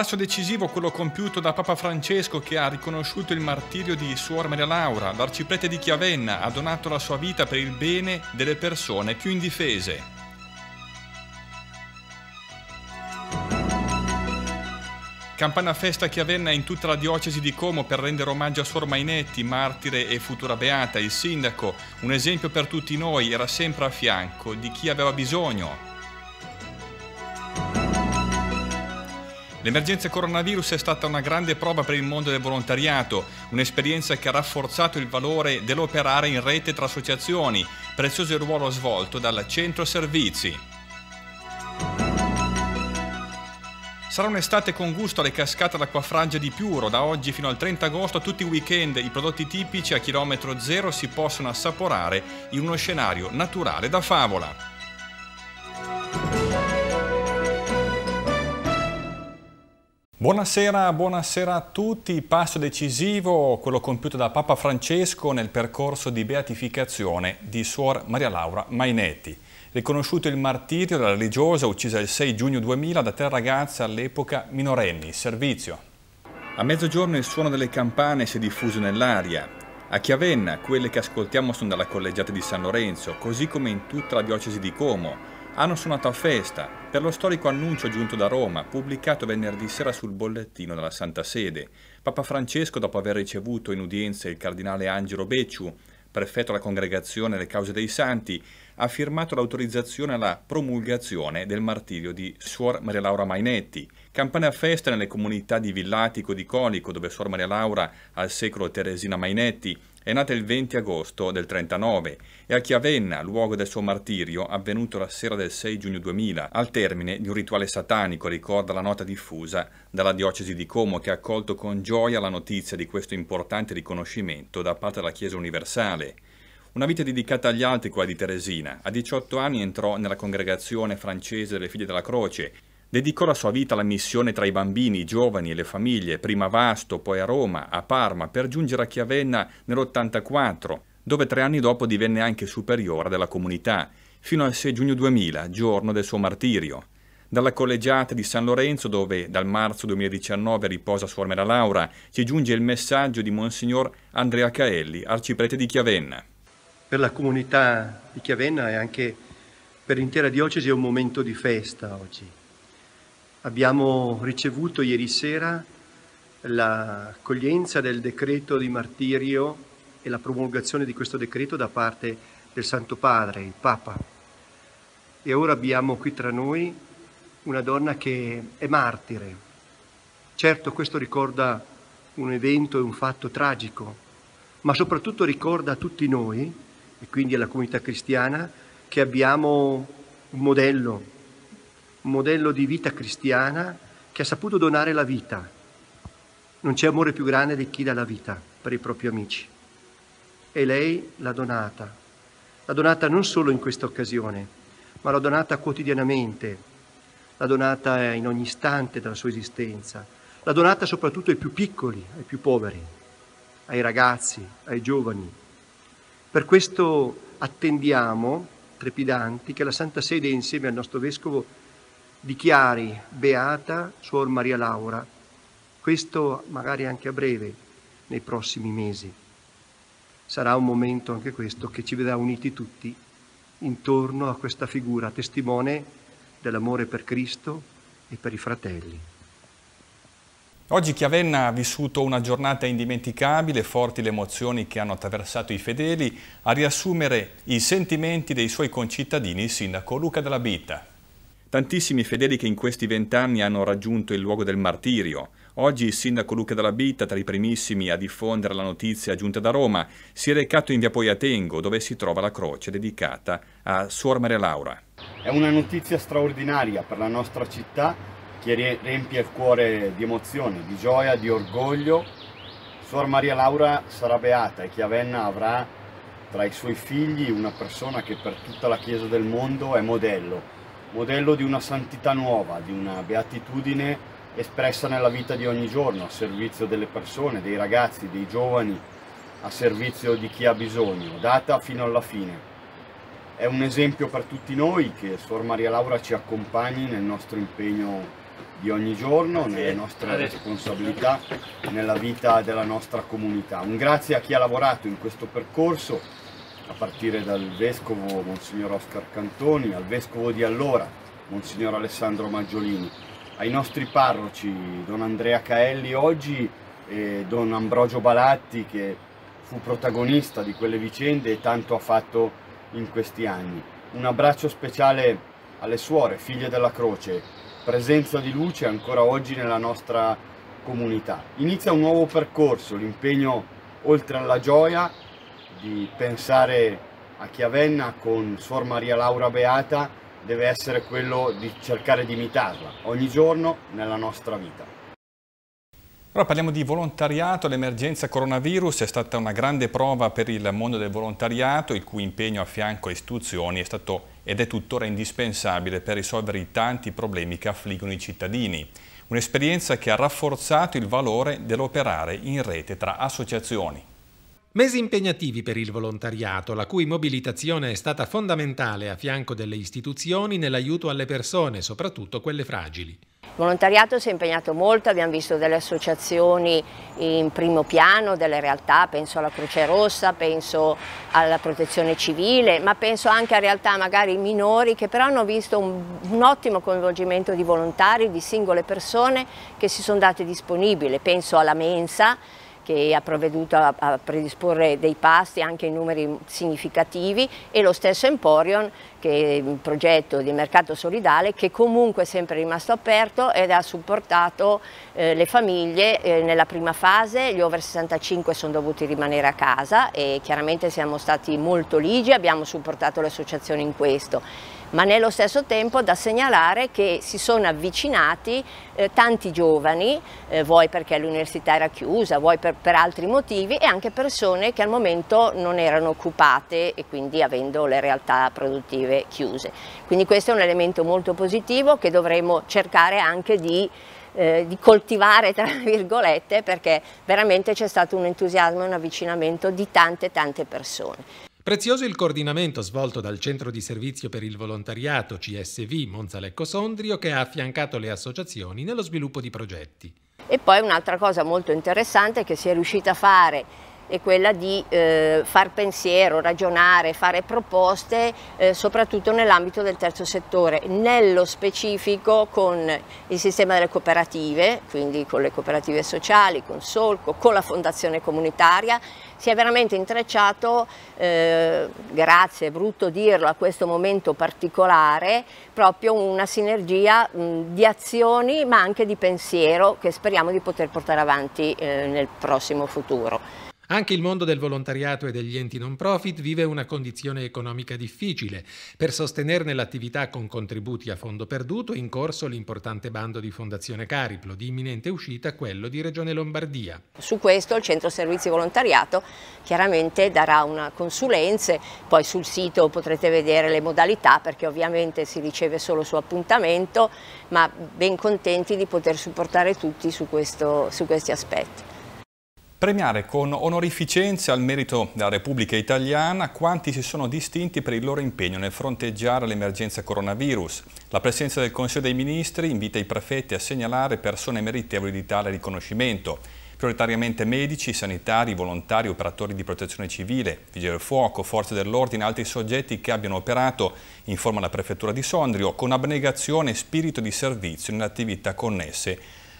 Passo decisivo quello compiuto da Papa Francesco che ha riconosciuto il martirio di Suor Maria Laura, l'arciprete di Chiavenna, ha donato la sua vita per il bene delle persone più indifese. Campana festa Chiavenna in tutta la diocesi di Como per rendere omaggio a Suor Mainetti, martire e futura beata. Il sindaco, un esempio per tutti noi, era sempre a fianco di chi aveva bisogno. L'emergenza coronavirus è stata una grande prova per il mondo del volontariato, un'esperienza che ha rafforzato il valore dell'operare in rete tra associazioni, prezioso il ruolo svolto dal centro servizi. Sarà un'estate con gusto alle cascate d'acquafragge di Piuro. Da oggi fino al 30 agosto, tutti i weekend, i prodotti tipici a chilometro zero si possono assaporare in uno scenario naturale da favola. Buonasera, buonasera, a tutti. Passo decisivo, quello compiuto da Papa Francesco nel percorso di beatificazione di Suor Maria Laura Mainetti. Riconosciuto il martirio della religiosa uccisa il 6 giugno 2000 da tre ragazze all'epoca minorenni. Servizio. A mezzogiorno il suono delle campane si è diffuso nell'aria. A Chiavenna quelle che ascoltiamo sono dalla collegiata di San Lorenzo, così come in tutta la diocesi di Como, hanno suonato a festa per lo storico annuncio giunto da Roma, pubblicato venerdì sera sul bollettino della Santa Sede. Papa Francesco, dopo aver ricevuto in udienza il cardinale Angelo Becciu, prefetto della congregazione Le Cause dei Santi, ha firmato l'autorizzazione alla promulgazione del martirio di Suor Maria Laura Mainetti. Campane a festa nelle comunità di Villatico di Conico, dove Suor Maria Laura, al secolo Teresina Mainetti, è nata il 20 agosto del 39 e a Chiavenna, luogo del suo martirio, avvenuto la sera del 6 giugno 2000, al termine di un rituale satanico, ricorda la nota diffusa dalla diocesi di Como che ha accolto con gioia la notizia di questo importante riconoscimento da parte della Chiesa Universale. Una vita dedicata agli altri quella di Teresina. A 18 anni entrò nella congregazione francese delle figlie della Croce. Dedicò la sua vita alla missione tra i bambini, i giovani e le famiglie, prima a Vasto, poi a Roma, a Parma, per giungere a Chiavenna nell'84, dove tre anni dopo divenne anche superiore della comunità, fino al 6 giugno 2000, giorno del suo martirio dalla collegiata di San Lorenzo, dove dal marzo 2019 riposa Suor Mera Laura, ci giunge il messaggio di Monsignor Andrea Caelli, arciprete di Chiavenna per la comunità di Chiavenna e anche per l'intera diocesi è un momento di festa oggi. Abbiamo ricevuto ieri sera l'accoglienza del decreto di martirio e la promulgazione di questo decreto da parte del Santo Padre, il Papa. E ora abbiamo qui tra noi una donna che è martire. Certo questo ricorda un evento e un fatto tragico, ma soprattutto ricorda a tutti noi e quindi alla comunità cristiana che abbiamo un modello, un modello di vita cristiana che ha saputo donare la vita. Non c'è amore più grande di chi dà la vita per i propri amici. E lei l'ha donata, l'ha donata non solo in questa occasione, ma l'ha donata quotidianamente, l'ha donata eh, in ogni istante della sua esistenza, l'ha donata soprattutto ai più piccoli, ai più poveri, ai ragazzi, ai giovani, per questo attendiamo, trepidanti, che la Santa Sede insieme al nostro Vescovo dichiari beata Suor Maria Laura, questo magari anche a breve, nei prossimi mesi. Sarà un momento anche questo che ci vedrà uniti tutti intorno a questa figura testimone dell'amore per Cristo e per i fratelli. Oggi Chiavenna ha vissuto una giornata indimenticabile, forti le emozioni che hanno attraversato i fedeli. A riassumere i sentimenti dei suoi concittadini il sindaco Luca Della Bitta. Tantissimi fedeli che in questi vent'anni hanno raggiunto il luogo del martirio. Oggi il sindaco Luca Della Bitta, tra i primissimi a diffondere la notizia giunta da Roma, si è recato in via Poiatengo, dove si trova la croce dedicata a Suor Maria Laura. È una notizia straordinaria per la nostra città che riempie il cuore di emozione, di gioia, di orgoglio. Suor Maria Laura sarà beata e Chiavenna avrà tra i suoi figli una persona che per tutta la Chiesa del mondo è modello, modello di una santità nuova, di una beatitudine espressa nella vita di ogni giorno, a servizio delle persone, dei ragazzi, dei giovani, a servizio di chi ha bisogno, data fino alla fine. È un esempio per tutti noi che Suor Maria Laura ci accompagni nel nostro impegno di ogni giorno, nelle nostre responsabilità, nella vita della nostra comunità. Un grazie a chi ha lavorato in questo percorso, a partire dal Vescovo Monsignor Oscar Cantoni, al Vescovo di allora Monsignor Alessandro Maggiolini, ai nostri parroci Don Andrea Caelli oggi e Don Ambrogio Balatti che fu protagonista di quelle vicende e tanto ha fatto in questi anni. Un abbraccio speciale alle suore, figlie della croce, presenza di luce ancora oggi nella nostra comunità. Inizia un nuovo percorso, l'impegno oltre alla gioia di pensare a Chiavenna con Suor Maria Laura Beata deve essere quello di cercare di imitarla ogni giorno nella nostra vita. Ora parliamo di volontariato, l'emergenza coronavirus è stata una grande prova per il mondo del volontariato, il cui impegno a fianco a istituzioni è stato ed è tuttora indispensabile per risolvere i tanti problemi che affliggono i cittadini. Un'esperienza che ha rafforzato il valore dell'operare in rete tra associazioni. Mesi impegnativi per il volontariato, la cui mobilitazione è stata fondamentale a fianco delle istituzioni nell'aiuto alle persone, soprattutto quelle fragili. Il volontariato si è impegnato molto, abbiamo visto delle associazioni in primo piano, delle realtà, penso alla Croce Rossa, penso alla protezione civile, ma penso anche a realtà magari minori che però hanno visto un, un ottimo coinvolgimento di volontari, di singole persone che si sono date disponibili, penso alla mensa che ha provveduto a, a, predisporre dei pasti anche in numeri significativi e lo stesso Emporion che è un progetto di mercato solidale che comunque è sempre rimasto aperto ed ha supportato eh, le famiglie eh, nella prima fase, gli over 65 sono dovuti rimanere a casa e chiaramente siamo stati molto ligi, abbiamo supportato l'associazione in questo ma nello stesso tempo da segnalare che si sono avvicinati eh, tanti giovani, eh, vuoi perché l'università era chiusa, vuoi per, per, altri motivi e anche persone che al momento non erano occupate e quindi avendo le realtà produttive chiuse. Quindi questo è un elemento molto positivo che dovremo cercare anche di, eh, di coltivare tra virgolette perché veramente c'è stato un entusiasmo e un avvicinamento di tante tante persone. Prezioso il coordinamento svolto dal Centro di Servizio per il Volontariato CSV Monzalecco Sondrio che ha affiancato le associazioni nello sviluppo di progetti. E poi un'altra cosa molto interessante che si è riuscita a fare è quella di eh, far pensiero, ragionare, fare proposte eh, soprattutto nell'ambito del terzo settore, nello specifico con il sistema delle cooperative, quindi con le cooperative sociali, con Solco, con la fondazione comunitaria, si è veramente intrecciato, eh, grazie, è brutto dirlo, a questo momento particolare, proprio una sinergia mh, di azioni ma anche di pensiero che speriamo di poter portare avanti eh, nel prossimo futuro. Anche il mondo del volontariato e degli enti non profit vive una condizione economica difficile. Per sostenerne l'attività con contributi a fondo perduto è in corso l'importante bando di Fondazione Cariplo, di imminente uscita quello di Regione Lombardia. Su questo il Centro Servizi Volontariato chiaramente darà una consulenza, poi sul sito potrete vedere le modalità perché ovviamente si riceve solo su appuntamento, ma ben contenti di poter supportare tutti su, questo, su questi aspetti premiare con onorificenza al merito della Repubblica Italiana quanti si sono distinti per il loro impegno nel fronteggiare l'emergenza coronavirus. La presenza del Consiglio dei Ministri invita i prefetti a segnalare persone meritevoli di tale riconoscimento, prioritariamente medici, sanitari, volontari, operatori di protezione civile, vigili del fuoco, forze dell'ordine e altri soggetti che abbiano operato, informa la Prefettura di Sondrio, con abnegazione e spirito di servizio nelle attività connesse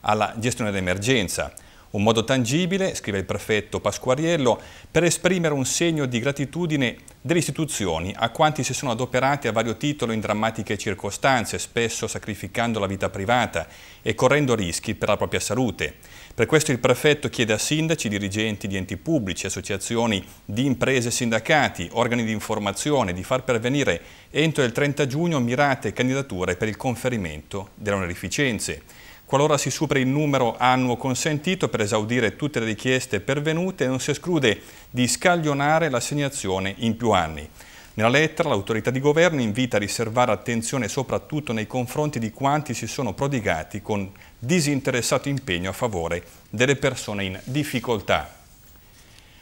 alla gestione dell'emergenza. Un modo tangibile, scrive il prefetto Pasquariello, per esprimere un segno di gratitudine delle istituzioni a quanti si sono adoperati a vario titolo in drammatiche circostanze, spesso sacrificando la vita privata e correndo rischi per la propria salute. Per questo il prefetto chiede a sindaci, dirigenti di enti pubblici, associazioni di imprese e sindacati, organi di informazione di far pervenire entro il 30 giugno mirate candidature per il conferimento delle onorificenze qualora si superi il numero annuo consentito per esaudire tutte le richieste pervenute non si esclude di scaglionare l'assegnazione in più anni. Nella lettera l'autorità di governo invita a riservare attenzione soprattutto nei confronti di quanti si sono prodigati con disinteressato impegno a favore delle persone in difficoltà.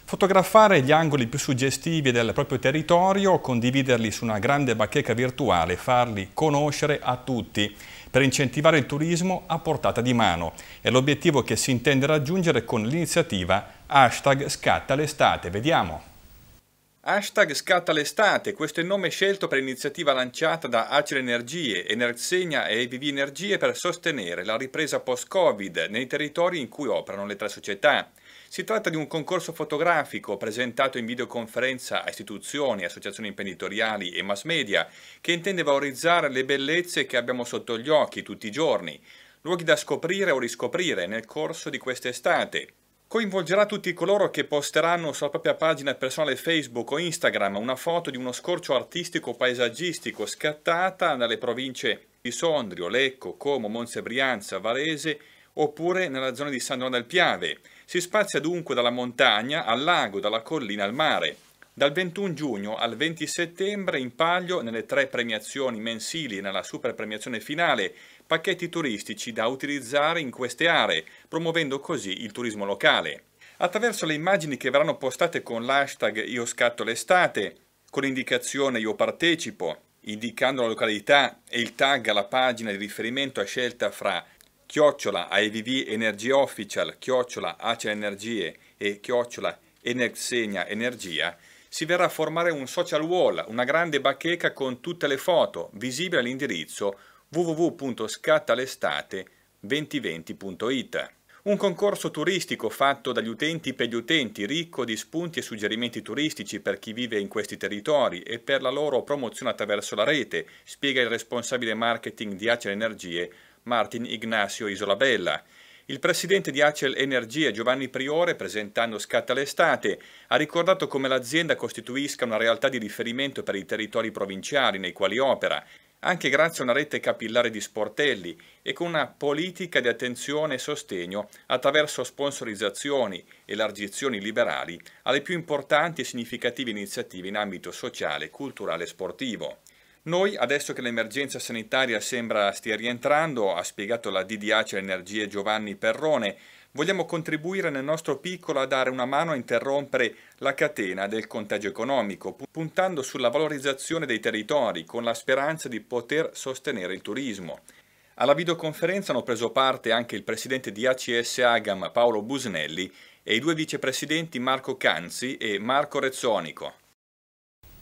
Fotografare gli angoli più suggestivi del proprio territorio, condividerli su una grande bacheca virtuale, e farli conoscere a tutti per incentivare il turismo a portata di mano. È l'obiettivo che si intende raggiungere con l'iniziativa hashtag scatta l'estate. Vediamo. Hashtag scatta l'estate, questo è il nome scelto per l'iniziativa lanciata da Acil Energie, Enerzegna e EVV Energie per sostenere la ripresa post-Covid nei territori in cui operano le tre società. Si tratta di un concorso fotografico presentato in videoconferenza a istituzioni, associazioni imprenditoriali e mass media che intende valorizzare le bellezze che abbiamo sotto gli occhi tutti i giorni, luoghi da scoprire o riscoprire nel corso di quest'estate, coinvolgerà tutti coloro che posteranno sulla propria pagina personale Facebook o Instagram una foto di uno scorcio artistico paesaggistico scattata dalle province di Sondrio, Lecco, Como, Monza Brianza, Varese oppure nella zona di San Donato del Piave. Si spazia dunque dalla montagna al lago, dalla collina al mare. Dal 21 giugno al 20 settembre in palio nelle tre premiazioni mensili e nella super premiazione finale pacchetti turistici da utilizzare in queste aree, promuovendo così il turismo locale. Attraverso le immagini che verranno postate con l'hashtag Io scatto l'estate, con l'indicazione Io partecipo, indicando la località e il tag alla pagina di riferimento a scelta fra chiocciola IVV Energy Official, chiocciola AC Energie e chiocciola Enexegna Energia, si verrà a formare un social wall, una grande bacheca con tutte le foto, visibile all'indirizzo www.scattalestate2020.it. Un concorso turistico fatto dagli utenti per gli utenti, ricco di spunti e suggerimenti turistici per chi vive in questi territori e per la loro promozione attraverso la rete, spiega il responsabile marketing di Acel Energie, Martin Ignacio Isolabella. Il presidente di Acel Energia Giovanni Priore, presentando Scatta l'estate, ha ricordato come l'azienda costituisca una realtà di riferimento per i territori provinciali nei quali opera, anche grazie a una rete capillare di sportelli e con una politica di attenzione e sostegno attraverso sponsorizzazioni e largizioni liberali alle più importanti e significative iniziative in ambito sociale, culturale e sportivo. Noi, adesso che l'emergenza sanitaria sembra stia rientrando, ha spiegato la DDH Energie Giovanni Perrone, vogliamo contribuire nel nostro piccolo a dare una mano a interrompere la catena del contagio economico, puntando sulla valorizzazione dei territori, con la speranza di poter sostenere il turismo. Alla videoconferenza hanno preso parte anche il presidente di ACS Agam Paolo Busnelli e i due vicepresidenti Marco Canzi e Marco Rezzonico.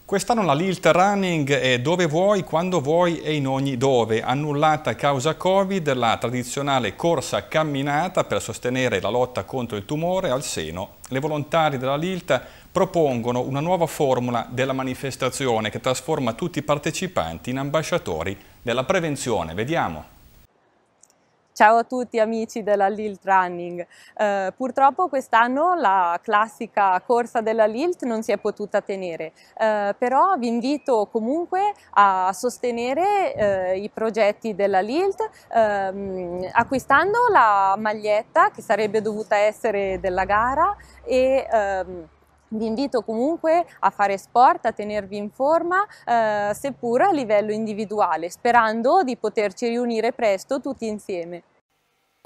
Quest'anno la Lilt Running è dove vuoi, quando vuoi e in ogni dove. Annullata a causa Covid la tradizionale corsa camminata per sostenere la lotta contro il tumore al seno. Le volontarie della Lilt propongono una nuova formula della manifestazione che trasforma tutti i partecipanti in ambasciatori della prevenzione. Vediamo. Ciao a tutti amici della Lilt Running. Eh, purtroppo quest'anno la classica corsa della Lilt non si è potuta tenere, eh, però vi invito comunque a sostenere eh, i progetti della Lilt ehm, acquistando la maglietta che sarebbe dovuta essere della gara e ehm, vi invito comunque a fare sport, a tenervi in forma, eh, seppur a livello individuale, sperando di poterci riunire presto tutti insieme.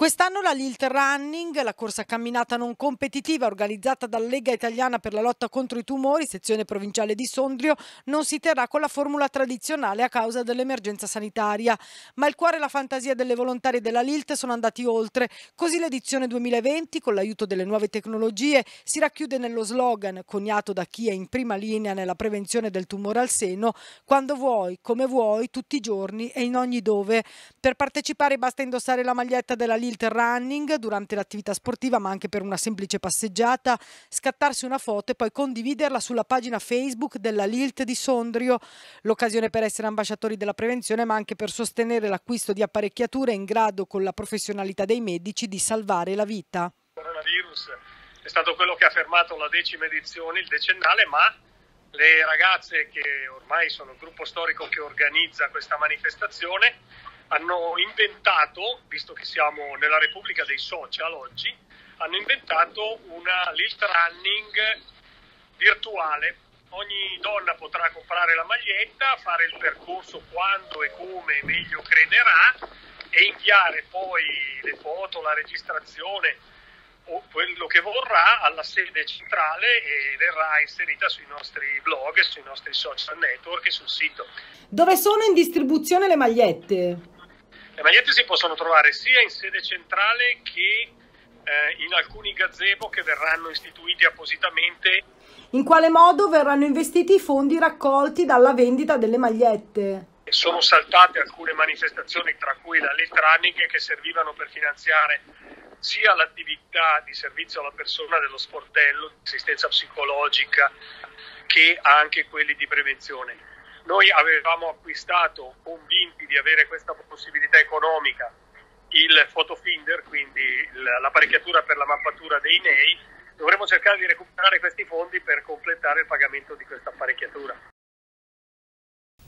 Quest'anno la Lilt Running, la corsa camminata non competitiva organizzata dalla Lega Italiana per la lotta contro i tumori, sezione provinciale di Sondrio, non si terrà con la formula tradizionale a causa dell'emergenza sanitaria. Ma il cuore e la fantasia delle volontarie della Lilt sono andati oltre. Così l'edizione 2020, con l'aiuto delle nuove tecnologie, si racchiude nello slogan, coniato da chi è in prima linea nella prevenzione del tumore al seno, quando vuoi, come vuoi, tutti i giorni e in ogni dove. Per partecipare basta indossare la maglietta della Lilt tilt running durante l'attività sportiva, ma anche per una semplice passeggiata, scattarsi una foto e poi condividerla sulla pagina Facebook della Lilt di Sondrio, l'occasione per essere ambasciatori della prevenzione, ma anche per sostenere l'acquisto di apparecchiature in grado con la professionalità dei medici di salvare la vita. Il coronavirus è stato quello che ha fermato la decima edizione, il decennale, ma le ragazze che ormai sono il gruppo storico che organizza questa manifestazione hanno inventato, visto che siamo nella Repubblica dei Social oggi, hanno inventato una lift running virtuale. Ogni donna potrà comprare la maglietta, fare il percorso quando e come meglio crederà e inviare poi le foto, la registrazione o quello che vorrà alla sede centrale e verrà inserita sui nostri blog, sui nostri social network e sul sito. Dove sono in distribuzione le magliette? Le magliette si possono trovare sia in sede centrale che eh, in alcuni gazebo che verranno istituiti appositamente. In quale modo verranno investiti i fondi raccolti dalla vendita delle magliette? Sono saltate alcune manifestazioni, tra cui la Letraniche, che servivano per finanziare sia l'attività di servizio alla persona dello sportello, di assistenza psicologica, che anche quelli di prevenzione. Noi avevamo acquistato, convinti di avere questa possibilità economica, il photofinder, quindi l'apparecchiatura per la mappatura dei NEI, dovremmo cercare di recuperare questi fondi per completare il pagamento di questa apparecchiatura.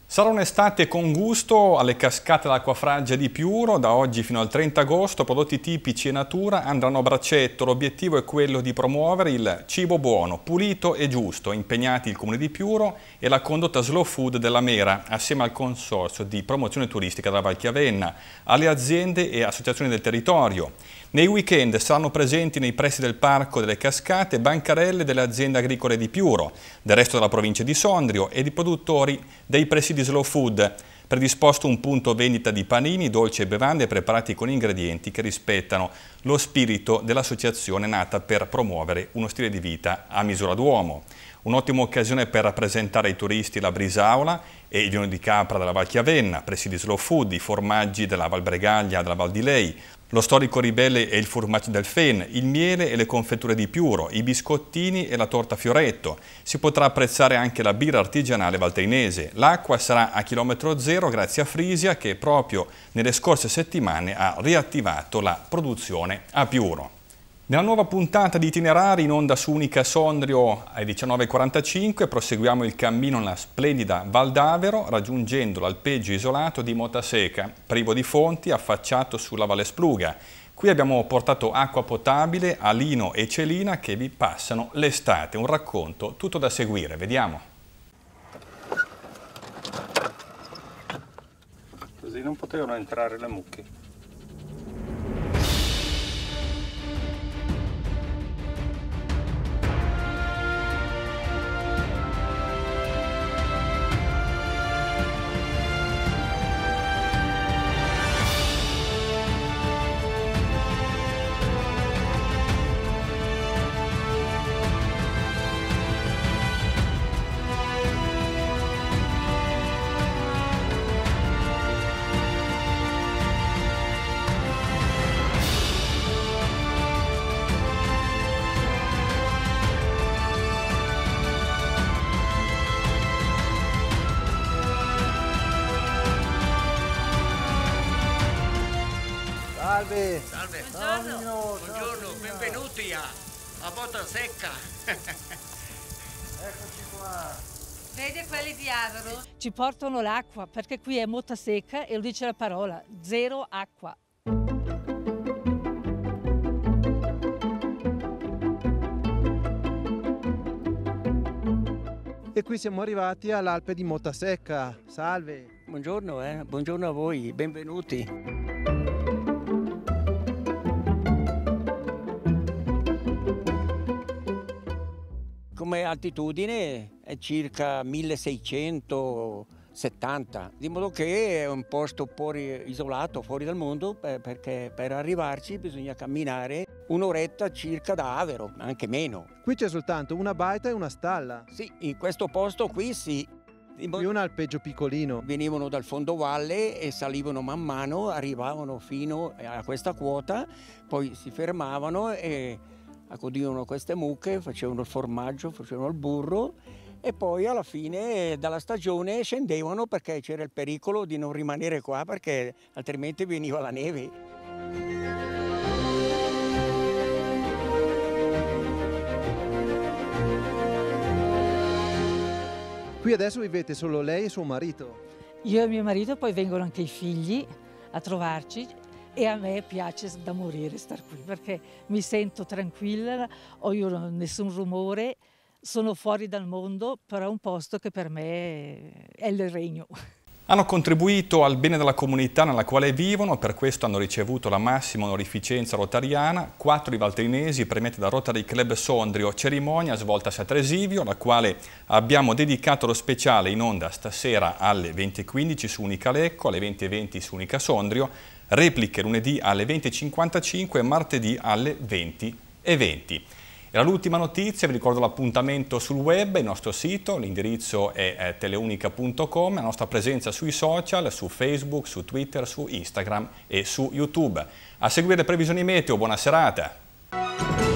Sarà un'estate con gusto alle cascate all'acquafraggia di Piuro, da oggi fino al 30 agosto prodotti tipici e natura andranno a braccetto, l'obiettivo è quello di promuovere il cibo buono, pulito e giusto, impegnati il Comune di Piuro e la condotta Slow Food della Mera, assieme al Consorzio di Promozione Turistica della Valchiavenna, alle aziende e associazioni del territorio. Nei weekend saranno presenti nei pressi del Parco delle Cascate bancarelle delle aziende agricole di Piuro, del resto della provincia di Sondrio e di produttori dei pressi di Slow Food, predisposto un punto vendita di panini, dolci e bevande preparati con ingredienti che rispettano lo spirito dell'associazione nata per promuovere uno stile di vita a misura d'uomo. Un'ottima occasione per rappresentare ai turisti la Brisaula e il vino di capra della Val Chiavenna, presidi slow food, i formaggi della Val Bregaglia, della Val di Lei, lo storico ribelle e il formaggio del fen, il miele e le confetture di Piuro, i biscottini e la torta Fioretto. Si potrà apprezzare anche la birra artigianale valteinese. L'acqua sarà a chilometro zero grazie a Frisia che proprio nelle scorse settimane ha riattivato la produzione a Piuro. Nella nuova puntata di itinerari in onda su Unica Sondrio alle 19.45 proseguiamo il cammino nella splendida Val d'Avero raggiungendo l'alpeggio isolato di Motaseca, privo di fonti, affacciato sulla Valle Spluga. Qui abbiamo portato acqua potabile a Lino e Celina che vi passano l'estate. Un racconto tutto da seguire, vediamo. Così non potevano entrare le mucche. Salve. Salve. Buongiorno. Buongiorno, Buongiorno. benvenuti a, a Botta Secca. Eccoci qua. Vede quelli di Avaro? Ci portano l'acqua perché qui è molto secca e lo dice la parola, zero acqua. E qui siamo arrivati all'Alpe di Motasecca. Salve! Buongiorno, eh? buongiorno a voi, benvenuti. Come altitudine è circa 1670, di modo che è un posto fuori, isolato, fuori dal mondo, perché per arrivarci bisogna camminare un'oretta circa da Avero, anche meno. Qui c'è soltanto una baita e una stalla. Sì, in questo posto qui sì, di un alpeggio piccolino. Venivano dal fondovalle e salivano man mano, arrivavano fino a questa quota, poi si fermavano e accudivano queste mucche, facevano il formaggio, facevano il burro e poi alla fine dalla stagione scendevano perché c'era il pericolo di non rimanere qua perché altrimenti veniva la neve. Qui adesso vivete solo lei e suo marito? Io e mio marito, poi vengono anche i figli a trovarci e a me piace da morire star qui perché mi sento tranquilla, ho io nessun rumore, sono fuori dal mondo, però è un posto che per me è il regno. Hanno contribuito al bene della comunità nella quale vivono, per questo hanno ricevuto la massima onorificenza rotariana, quattro i valtrinesi premiati da Rotary Club Sondrio, cerimonia svolta a Tresivio, la quale abbiamo dedicato lo speciale in onda stasera alle 20.15 su Unica Lecco, alle 20.20 su Unica Sondrio, repliche lunedì alle 20.55 e martedì alle 20.20. Era l'ultima notizia, vi ricordo l'appuntamento sul web, il nostro sito, l'indirizzo è eh, teleunica.com, la nostra presenza sui social, su Facebook, su Twitter, su Instagram e su YouTube. A seguire le previsioni meteo, buona serata!